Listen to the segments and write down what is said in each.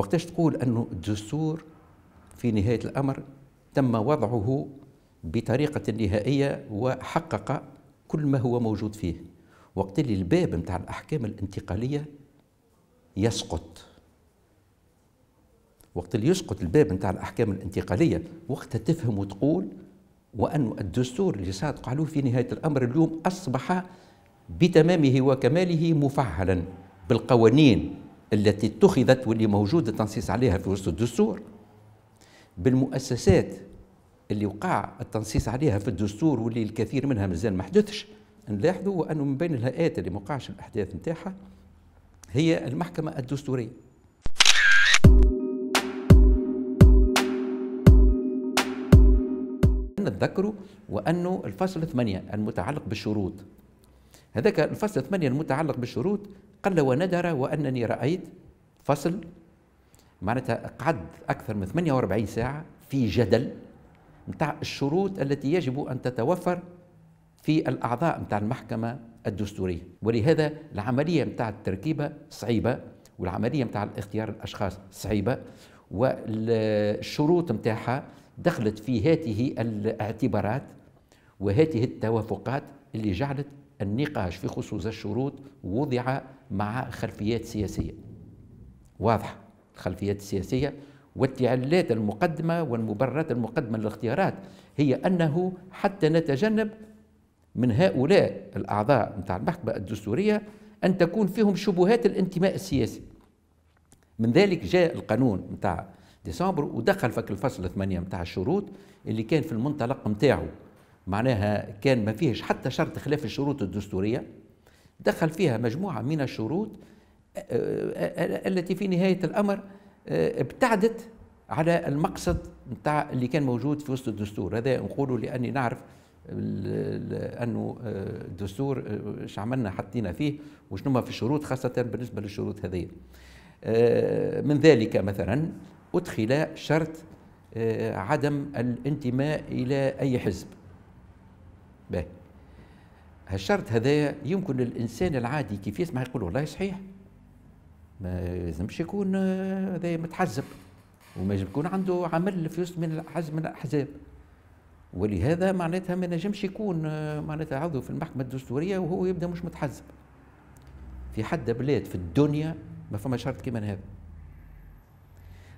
وقتاش تقول أنه الدستور في نهاية الأمر تم وضعه بطريقة نهائية وحقق كل ما هو موجود فيه وقت اللي الباب نتاع الأحكام الانتقالية يسقط وقت اللي يسقط الباب نتاع الأحكام الانتقالية وقتها تفهم وتقول وأن الدستور اللي صادق عليه في نهاية الأمر اليوم أصبح بتمامه وكماله مفعلا بالقوانين التي اتخذت واللي موجود التنصيص عليها في وسط الدستور بالمؤسسات اللي وقع التنصيص عليها في الدستور واللي الكثير منها مازال ما حدثش نلاحظوا انه من بين الهيئات اللي ما وقعش الاحداث نتاعها هي المحكمه الدستوريه نتذكروا وانه الفصل 8 المتعلق بالشروط هذاك الفصل 8 المتعلق بالشروط قل وندر وأنني رأيت فصل معناتها قعد أكثر من 48 ساعة في جدل نتاع الشروط التي يجب أن تتوفر في الأعضاء نتاع المحكمة الدستورية ولهذا العملية نتاع التركيبة صعيبة والعملية نتاع اختيار الأشخاص صعيبة والشروط نتاعها دخلت في هاته الاعتبارات وهاته التوافقات اللي جعلت النقاش في خصوص الشروط وضع مع خلفيات سياسية واضحة الخلفيات السياسية والتعليلات المقدمة والمبررات المقدمة للاختيارات هي أنه حتى نتجنب من هؤلاء الأعضاء نتاع المحكمة الدستورية أن تكون فيهم شبهات الانتماء السياسي من ذلك جاء القانون نتاع ديسمبر ودخل فك الفصل الثمانية نتاع الشروط اللي كان في المنطلق نتاعو معناها كان ما فيهش حتى شرط خلاف الشروط الدستورية دخل فيها مجموعة من الشروط التي في نهاية الأمر ابتعدت على المقصد نتاع اللي كان موجود في وسط الدستور هذا نقوله لاني نعرف انه الدستور اش عملنا حطينا فيه وشنو في الشروط خاصه بالنسبه للشروط هذه من ذلك مثلا ادخل شرط عدم الانتماء الى اي حزب باهي هالشرط هذايا يمكن الانسان العادي كيف يسمع يقول والله صحيح ما لازمش يكون آه، هذا متحزب وما يجب يكون عنده عمل في وسط من حزب من الاحزاب ولهذا معناتها ما نجمش يكون آه، معناتها عضو في المحكمه الدستوريه وهو يبدا مش متحزب في حد بلاد في الدنيا ما فما شرط كيما هذا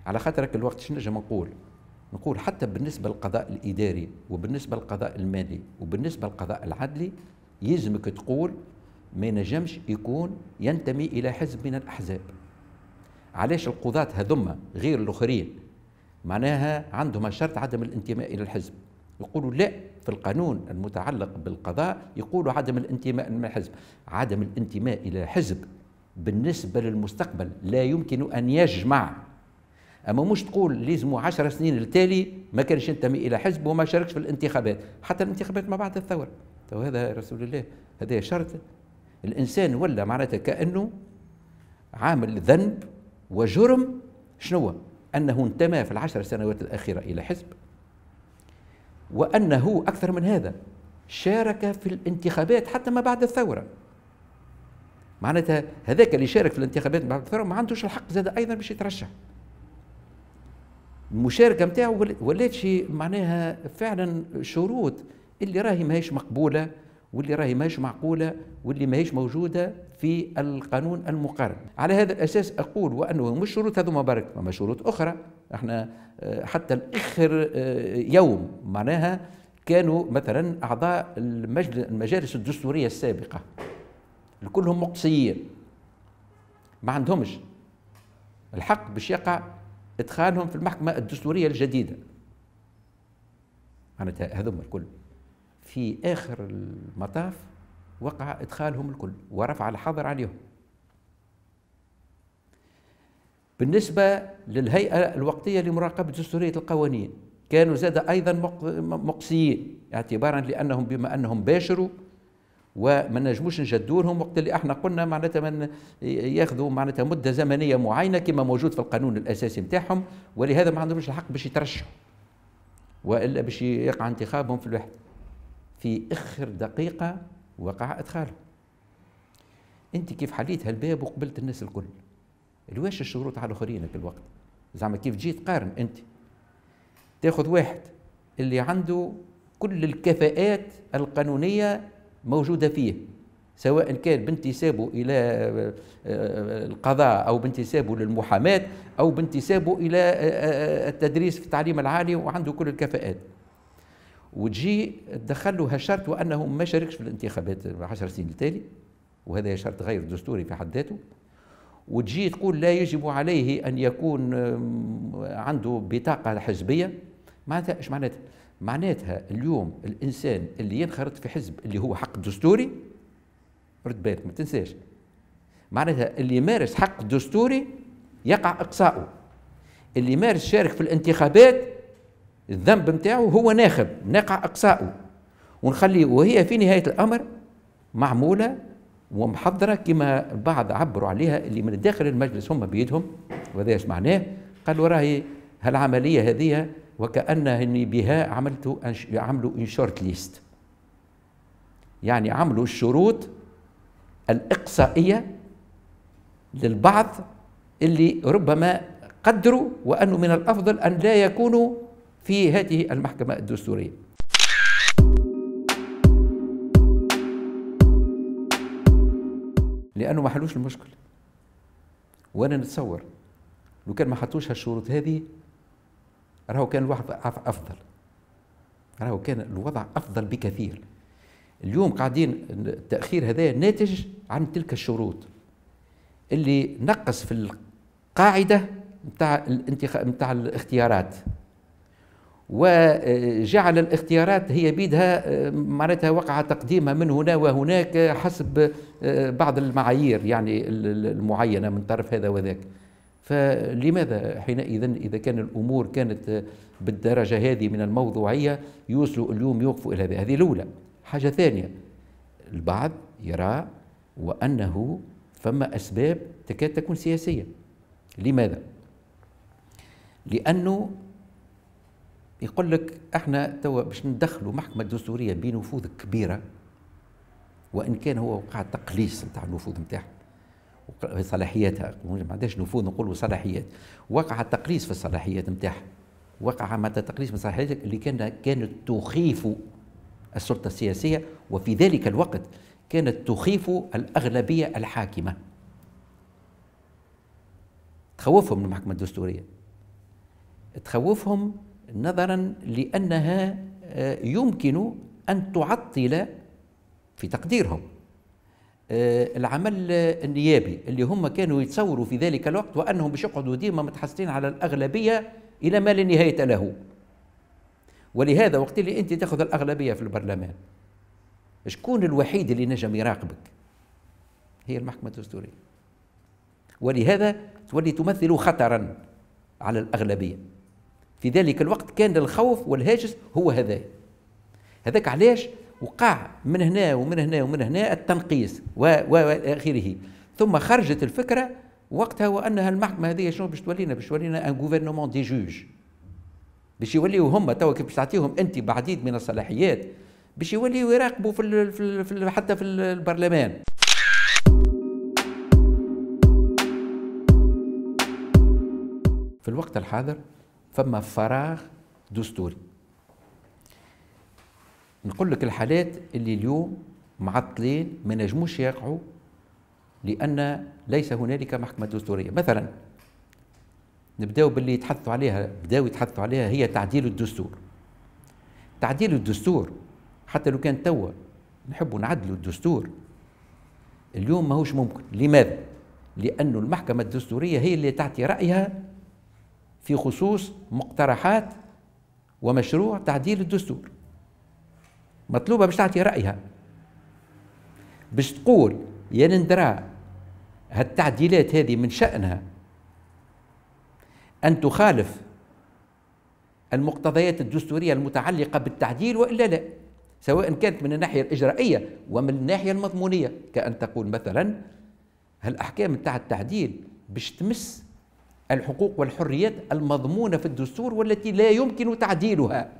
على خاطرك الوقت شنو نجم نقول نقول حتى بالنسبه للقضاء الاداري وبالنسبه للقضاء المالي وبالنسبه للقضاء العدلي يلزمك تقول ما نجمش يكون ينتمي الى حزب من الاحزاب علاش القضاة هذوما غير الاخرين معناها عندهم شرط عدم الانتماء الى الحزب يقولوا لا في القانون المتعلق بالقضاء يقولوا عدم الانتماء الى الحزب عدم الانتماء الى حزب بالنسبه للمستقبل لا يمكن ان يجمع اما مش تقول لازموا عشر سنين التالي ما كانش ينتمي الى حزب وما شاركش في الانتخابات حتى الانتخابات ما بعد الثوره وهذا رسول الله هذا شرط الانسان ولا معناتها كانه عامل ذنب وجرم شنو انه انتمى في العشر سنوات الاخيره الى حزب وانه اكثر من هذا شارك في الانتخابات حتى ما بعد الثوره معناتها هذاك اللي شارك في الانتخابات بعد الثوره ما عندوش الحق زاد ايضا باش يترشح المشاركه نتاعو ولات شي معناها فعلا شروط اللي راهي ماهيش مقبوله واللي راهي ماهيش معقوله واللي ماهيش موجوده في القانون المقرر على هذا الاساس اقول وانه مش شروط هذوما برك وما شروط اخرى احنا آه، حتى لاخر آه، يوم معناها كانوا مثلا اعضاء المجالس الدستوريه السابقه كلهم مقصيين ما عندهمش الحق باش يقع ادخالهم في المحكمه الدستوريه الجديده معناتها هذوما الكل في آخر المطاف وقع إدخالهم الكل ورفع الحظر عليهم بالنسبة للهيئة الوقتية لمراقبة دستورية القوانين كانوا زاد أيضا مقصيين اعتبارا لأنهم بما أنهم باشروا وما نجموش لهم وقت اللي احنا قلنا معناتها من ياخذوا معناتها مده زمنيه معينه كما موجود في القانون الاساسي نتاعهم ولهذا ما عندهمش الحق باش يترشحوا والا باش يقع انتخابهم في الوحده في اخر دقيقه وقع ادخاله انت كيف حليت هالباب وقبلت الناس الكل الواش الشروط على الاخرين في الوقت زعما كيف تجي تقارن انت تاخذ واحد اللي عنده كل الكفاءات القانونيه موجوده فيه سواء كان بانتسابه الى آه، القضاء او بانتسابه للمحاماه او بانتسابه الى آه، آه، التدريس في التعليم العالي وعنده كل الكفاءات وتجي تدخل له هالشرط وانه ما شاركش في الانتخابات 10 سنين التالي وهذا شرط غير دستوري في حد ذاته وتجي تقول لا يجب عليه ان يكون عنده بطاقه حزبيه معناتها ايش معناتها؟ معناتها اليوم الانسان اللي ينخرط في حزب اللي هو حق دستوري رد بالك ما تنساش معناتها اللي يمارس حق دستوري يقع اقصاؤه اللي يمارس شارك في الانتخابات الذنب نتاعو هو ناخب ناقع اقصائه ونخليه وهي في نهايه الامر معموله ومحضره كما البعض عبروا عليها اللي من داخل المجلس هم بيدهم وهذا ايش معناه قالوا راهي هالعمليه هذه وكانني بها عملت عملوا ان شورت ليست يعني عملوا الشروط الاقصائيه للبعض اللي ربما قدروا وانه من الافضل ان لا يكونوا في هذه المحكمة الدستورية لأنه ما حلوش المشكل وأنا نتصور لو كان ما حطوش هالشروط هذه راهو كان الوضع أفضل راهو كان الوضع أفضل بكثير اليوم قاعدين التأخير هذا ناتج عن تلك الشروط اللي نقص في القاعدة متاع الانتخاب متاع الاختيارات وجعل الاختيارات هي بيدها آه، معناتها وقع تقديمها من هنا وهناك حسب آه، بعض المعايير يعني المعينه من طرف هذا وذاك فلماذا حينئذ اذا كان الامور كانت آه، بالدرجه هذه من الموضوعيه يوصلوا اليوم يوقفوا الى هذه الاولى حاجه ثانيه البعض يرى وانه فما اسباب تكاد تكون سياسيه لماذا لانه يقول لك احنا توا باش ندخلوا محكمه دستوريه بنفوذ كبيره وان كان هو وقع تقليص نتاع النفوذ نتاعها صلاحياتها ما عندهاش نفوذ نقولوا صلاحيات وقع تقليص في الصلاحيات نتاعها وقع متى تقليص من الصلاحيات اللي كان كانت تخيف السلطه السياسيه وفي ذلك الوقت كانت تخيف الاغلبيه الحاكمه تخوفهم من المحكمه الدستوريه تخوفهم نظرا لأنها آه، يمكن أن تعطل في تقديرهم آه، العمل النيابي اللي هم كانوا يتصوروا في ذلك الوقت وأنهم باش يقعدوا ديما متحصلين على الأغلبية إلى ما لا نهاية له ولهذا وقت اللي أنت تأخذ الأغلبية في البرلمان شكون الوحيد اللي نجم يراقبك هي المحكمة الدستورية ولهذا تولي تمثل خطرا على الأغلبية في ذلك الوقت كان الخوف والهاجس هو هذا هذاك علاش وقع من هنا ومن هنا ومن هنا التنقيس واخره ثم خرجت الفكره وقتها وانها المحكمه هذه شنو باش تولينا باش تولينا ان غوفرنمون دي جوج باش يوليو هما توا كيف باش تعطيهم انت بعديد من الصلاحيات باش يوليو يراقبوا في, في, في حتى في البرلمان في الوقت الحاضر فما فراغ دستوري نقول لك الحالات اللي اليوم معطلين ما نجموش يقعوا لان ليس هنالك محكمه دستوريه مثلا نبداو باللي يتحدثوا عليها بداو يتحدثوا عليها هي تعديل الدستور تعديل الدستور حتى لو كان توا نحبوا نعدلوا الدستور اليوم ماهوش ممكن لماذا لأن المحكمة الدستورية هي اللي تعطي رأيها في خصوص مقترحات ومشروع تعديل الدستور مطلوبة باش تعطي رأيها باش تقول يا نندرا هالتعديلات هذه من شأنها أن تخالف المقتضيات الدستورية المتعلقة بالتعديل وإلا لا سواء كانت من الناحية الإجرائية ومن الناحية المضمونية كأن تقول مثلا هالأحكام بتاع التعديل باش تمس الحقوق والحريات المضمونه في الدستور والتي لا يمكن تعديلها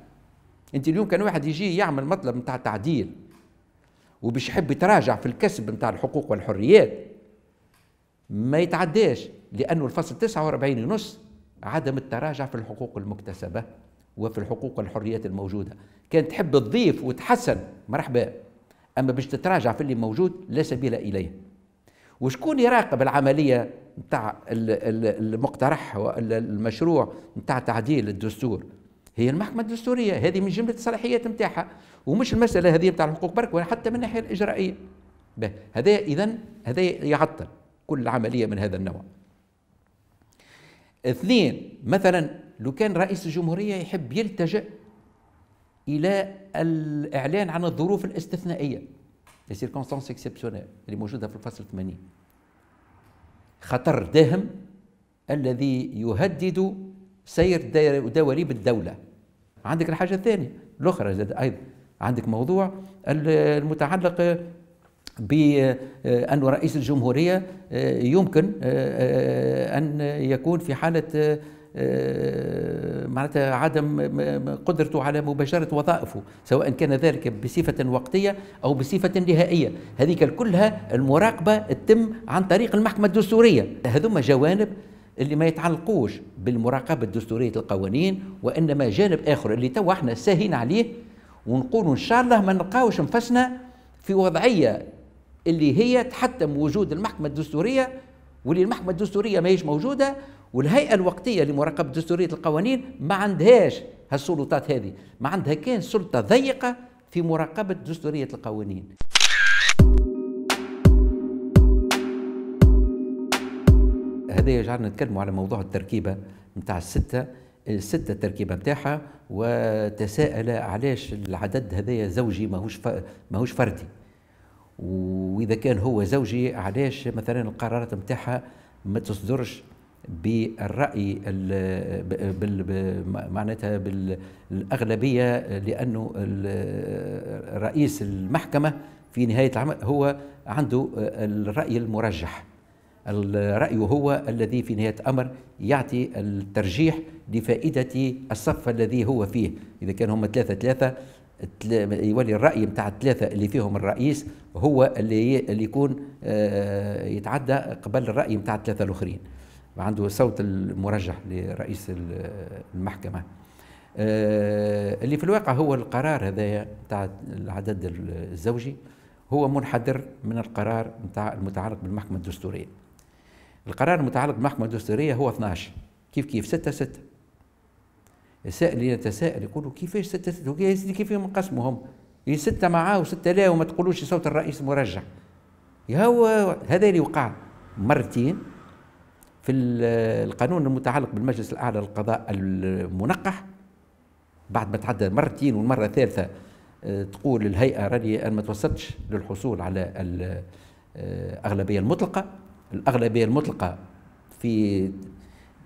انت اليوم كان واحد يجي يعمل مطلب نتاع تعديل وباش يحب يتراجع في الكسب نتاع الحقوق والحريات ما يتعداش لانه الفصل 49 ونص عدم التراجع في الحقوق المكتسبه وفي الحقوق والحريات الموجوده كان تحب تضيف وتحسن مرحبا اما باش تتراجع في اللي موجود لا سبيل اليه وشكون يراقب العمليه نتاع المقترح المشروع نتاع تعديل الدستور هي المحكمة الدستورية هذه من جملة الصلاحيات نتاعها ومش المسألة هذه نتاع الحقوق برك ولا حتى من الناحية الإجرائية هذا إذا هذا يعطل كل عملية من هذا النوع اثنين مثلا لو كان رئيس الجمهورية يحب يلتجئ إلى الإعلان عن الظروف الاستثنائية لي سيركونستانس اكسبسيونيل اللي موجوده في الفصل 80 خطر داهم الذي يهدد سير دواليب الدوله عندك الحاجه الثانيه الاخرى زاد ايضا عندك موضوع المتعلق بأن رئيس الجمهورية آه، يمكن آه، آه، أن يكون في حالة آه، معناتها عدم قدرته على مباشرة وظائفه سواء كان ذلك بصفة وقتية أو بصفة نهائية هذيك كلها المراقبة تتم عن طريق المحكمة الدستورية هذوما جوانب اللي ما يتعلقوش بالمراقبة الدستورية القوانين وإنما جانب آخر اللي تو احنا ساهين عليه ونقولوا إن شاء الله ما نلقاوش نفسنا في وضعية اللي هي تحتم وجود المحكمة الدستورية واللي المحكمة الدستورية ماهيش موجودة والهيئه الوقتيه لمراقبه دستوريه القوانين ما عندهاش هالسلطات هذه ما عندها كان سلطه ضيقه في مراقبه دستوريه القوانين هذا يجعلنا نتكلموا على موضوع التركيبه نتاع السته الستة التركيبة نتاعها وتساءل علاش العدد هذا زوجي ماهوش ماهوش فردي وإذا كان هو زوجي علاش مثلا القرارات نتاعها ما تصدرش بالرأي معناتها بالأغلبية لأنه رئيس المحكمة في نهاية العمل هو عنده الرأي المرجح الرأي هو الذي في نهاية الأمر يعطي الترجيح لفائدة الصف الذي هو فيه إذا كان هم ثلاثة ثلاثة يولي الرأي نتاع الثلاثة اللي فيهم الرئيس هو اللي, اللي يكون آه، يتعدى قبل الرأي نتاع الثلاثة الآخرين عنده صوت المرجح لرئيس المحكمه آه، اللي في الواقع هو القرار هذايا بتاع العدد الزوجي هو منحدر من القرار نتاع المتعلق بالمحكمه الدستوريه القرار المتعلق بالمحكمه الدستوريه هو 12 كيف كيف 6 6 السائل يتساءل يقولوا كيفاش ستة ستة يا سيدي كيف 6 ستة معاه وستة لا وما تقولوش صوت الرئيس مرجح هو هذا اللي وقع مرتين في القانون المتعلق بالمجلس الأعلى للقضاء المنقح بعد ما تعدى مرتين والمرة الثالثة آه، تقول الهيئة راني أنا ما توصلتش للحصول على الأغلبية آه، المطلقة الأغلبية المطلقة في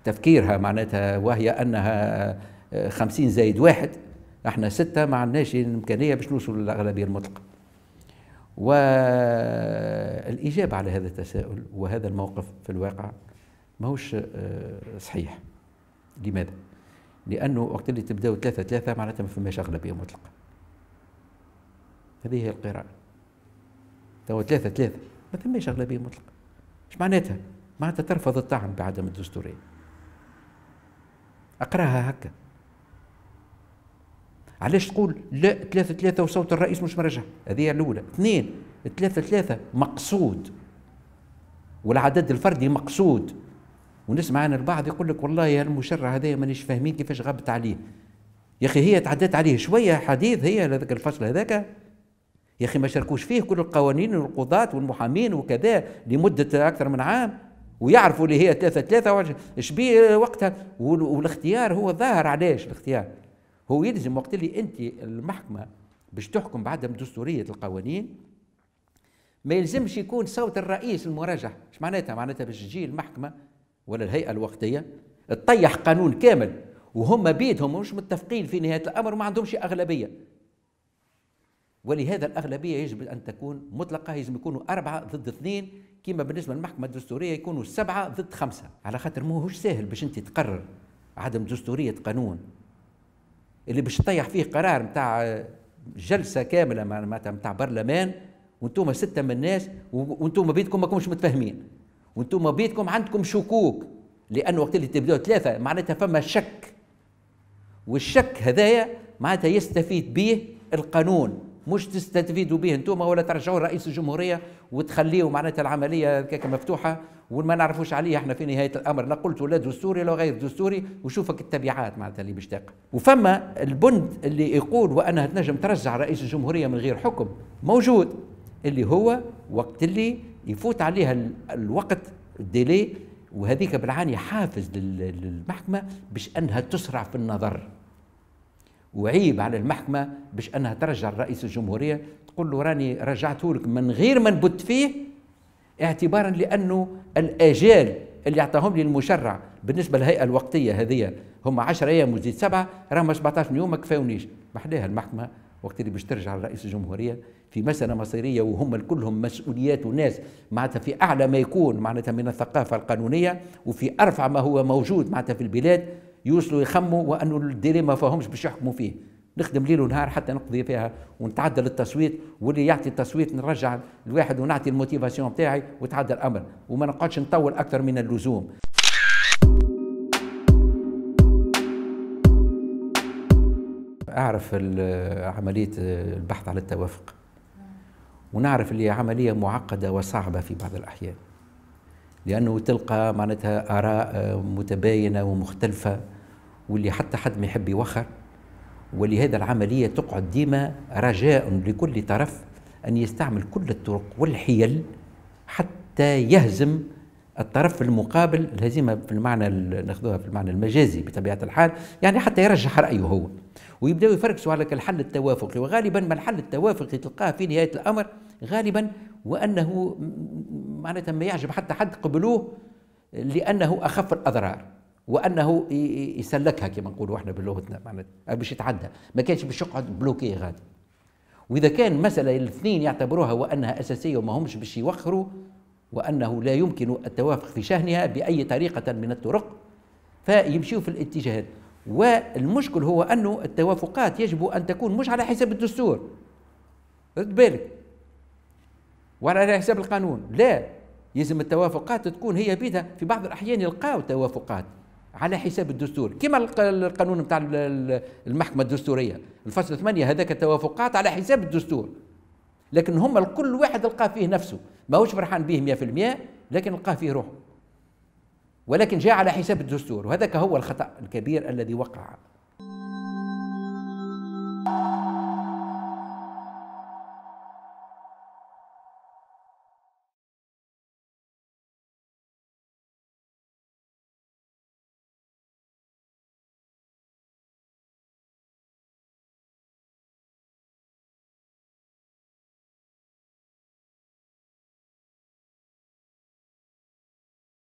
تفكيرها معناتها وهي أنها آه، خمسين زايد واحد احنا ستة ما عندناش الإمكانية باش نوصل للأغلبية المطلقة والإجابة على هذا التساؤل وهذا الموقف في الواقع ماهوش آه، صحيح لماذا؟ لانه وقت اللي تبداو ثلاثه ثلاثه معناتها ما فماش اغلبيه مطلقه هذه هي القراءه تو ثلاثه ثلاثه ما فماش اغلبيه مطلقه إيش معناتها؟ معناتها ترفض الطعن بعدم الدستوريه اقراها هكا علاش تقول لا ثلاثة ثلاثة وصوت الرئيس مش مرجح هذه الأولى اثنين ثلاثة ثلاثة مقصود والعدد الفردي مقصود ونسمع انا البعض يقول لك والله يا المشرع هذايا مانيش فاهمين كيفاش غبت عليه يا اخي هي تعدت عليه شويه حديث هي هذاك الفصل هذاك يا اخي ما شاركوش فيه كل القوانين والقضاة والمحامين وكذا لمدة أكثر من عام ويعرفوا اللي هي ثلاثة ثلاثة شبيه وقتها والاختيار هو ظاهر علاش الاختيار هو يلزم وقت اللي أنت المحكمة باش تحكم بعدم دستورية القوانين ما يلزمش يكون صوت الرئيس المرجح اش معناتها معناتها باش تجي المحكمة ولا الهيئه الوقتيه تطيح قانون كامل وهم بيدهم مش متفقين في نهايه الامر وما عندهمش اغلبيه ولهذا الاغلبيه يجب ان تكون مطلقه يجب يكونوا اربعه ضد اثنين كما بالنسبه للمحكمه الدستوريه يكونوا سبعه ضد خمسه على خاطر ماهوش ساهل باش انت تقرر عدم دستوريه قانون اللي باش تطيح فيه قرار نتاع جلسه كامله معناتها نتاع برلمان وانتم سته من الناس وانتم بيدكم ماكمش متفاهمين وانتم بيتكم عندكم شكوك لان وقت اللي تبدأوا ثلاثه معناتها فما شك والشك هذايا معناتها يستفيد به القانون مش تستفيدوا به انتم ولا ترجعوا رئيس الجمهوريه وتخليه معناتها العمليه هكاك مفتوحه وما نعرفوش عليه احنا في نهايه الامر لا قلت لا دستوري لا غير دستوري وشوفك التبعات معناتها اللي باش وفما البند اللي يقول وانها تنجم ترجع رئيس الجمهوريه من غير حكم موجود اللي هو وقت اللي يفوت عليها الوقت الديلي وهذيك بالعاني حافز للمحكمة باش أنها تسرع في النظر وعيب على المحكمة باش أنها ترجع الرئيس الجمهورية تقول له راني رجعته لك من غير ما نبت فيه اعتبارا لأنه الآجال اللي أعطاهم لي المشرع بالنسبة للهيئة الوقتية هذه هم 10 أيام وزيد سبعة راهم 17 يوم ما كفاونيش محليها المحكمة وقت اللي باش ترجع الرئيس الجمهورية في مسألة مصيرية وهم كلهم مسؤوليات وناس معناتها في أعلى ما يكون معناتها من الثقافة القانونية وفي أرفع ما هو موجود معناتها في البلاد يوصلوا يخموا وأنه الديري ما فهمش باش يحكموا فيه نخدم ليل ونهار حتى نقضي فيها ونتعدل التصويت واللي يعطي التصويت نرجع الواحد ونعطي الموتيفاسيون بتاعي وتعدى الامر وما نقعدش نطول اكثر من اللزوم اعرف عمليه البحث على التوافق ونعرف اللي عملية معقدة وصعبة في بعض الأحيان لأنه تلقى معناتها آراء آه، متباينة ومختلفة واللي حتى حد ما يحب يوخر ولهذا العملية تقعد ديما رجاء لكل طرف أن يستعمل كل الطرق والحيل حتى يهزم الطرف المقابل الهزيمه في المعنى ناخذوها في المعنى المجازي بطبيعه الحال يعني حتى يرجح رايه هو ويبداو يفركسوا على الحل التوافقي وغالبا ما الحل التوافقي تلقاه في نهايه الامر غالبا وانه معناتها ما يعجب حتى حد قبلوه لانه اخف الاضرار وانه يسلكها كما نقولوا احنا بلغتنا معناتها باش يتعدى ما كانش باش يقعد بلوكي غادي واذا كان مساله الاثنين يعتبروها وانها اساسيه وما همش باش يوخروا وأنه لا يمكن التوافق في شأنها بأي طريقة من الطرق فيمشيوا في الاتجاهات والمشكل هو أنه التوافقات يجب أن تكون مش على حساب الدستور رد بالك ولا على حساب القانون لا يلزم التوافقات تكون هي بيدها في بعض الأحيان يلقاو توافقات على حساب الدستور كما القانون نتاع المحكمة الدستورية الفصل 8 هذاك التوافقات على حساب الدستور لكن هم الكل واحد لقى فيه نفسه ماهوش فرحان به 100% لكن لقاه فيه روحه ولكن جاء على حساب الدستور وهذا هو الخطا الكبير الذي وقع